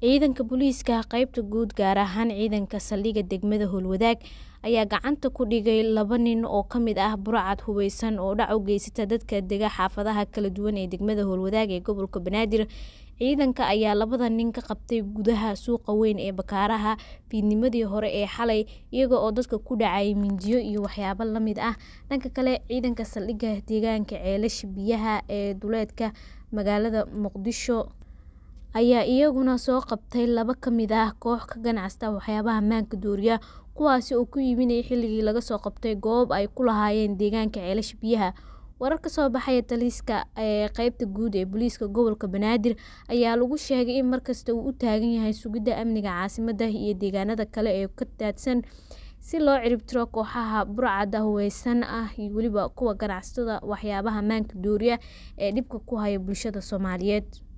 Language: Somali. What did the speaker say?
Ciidanka booliiska qaybta guud gaar ahaan ciidanka saldhiga degmada Howlwadaag ayaa gacanta ku dhigay laba nin oo ka mid ah burcad hubeysan oo dhac u geysata dadka dega xaafadaha kala duwan ee degmada Howlwadaag ee gobolka Banaadir. Ciidanka ayaa labada nin ka qabtay gudaha suuqa weyn ee Bakaaraha fiidnimadii hore ee xalay iyaga oo dadka ku dhacay mindiyo iyo waxyaabo la mid ah. Dhanka kale, ciidanka saldhiga deegaanka ceelasha biyaha ee duleedka magaalada Muqdisho ayaa iyaguna soo qabtay laba ka mid ah koox ka ganacsata waxyaabaha maanka duuriya kuwaasi oo ku iibinayay xilligii laga soo qabtay goob ay ku lahaayeen deegaanka ceelasha biyaha warar ka soo baxaya taliska ee qeybta guud ee booliiska gobolka banaadir ayaa lagu sheegay in markasta uu u taagan yahay sugidda amniga caasimada iyo deegaanada kale ee ka daadsan si loo ciribtiro kooxaha burcada huweysan ah iyo weliba kuwa ganacsatada waxyaabaha maanka duuriya ee dhibka ku haya bulshada soomaaliyeed